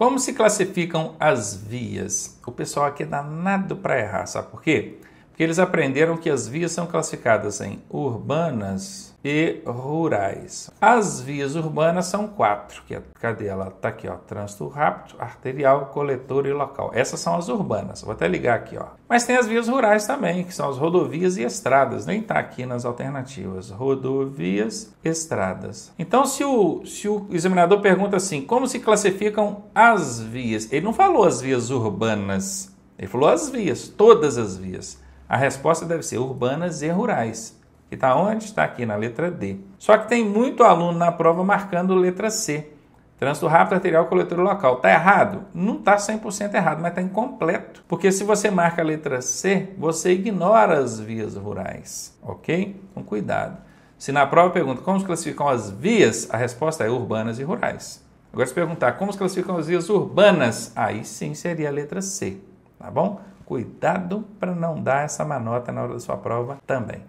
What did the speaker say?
Como se classificam as vias? O pessoal aqui é danado para errar, sabe por quê? que eles aprenderam que as vias são classificadas em urbanas e rurais. As vias urbanas são quatro, que é, cadê ela? Tá aqui, ó, trânsito rápido, arterial, coletor e local. Essas são as urbanas. Vou até ligar aqui, ó. Mas tem as vias rurais também, que são as rodovias e estradas. Nem tá aqui nas alternativas. Rodovias, estradas. Então, se o, se o examinador pergunta assim, como se classificam as vias? Ele não falou as vias urbanas. Ele falou as vias, todas as vias. A resposta deve ser urbanas e rurais. Que está onde? Está aqui na letra D. Só que tem muito aluno na prova marcando letra C. Trânsito rápido, arterial, coletor local. Está errado? Não está 100% errado, mas está incompleto. Porque se você marca a letra C, você ignora as vias rurais, ok? Com então, cuidado. Se na prova pergunta como se classificam as vias, a resposta é urbanas e rurais. Agora, se perguntar como se classificam as vias urbanas, aí sim seria a letra C, tá bom? Cuidado para não dar essa manota na hora da sua prova também.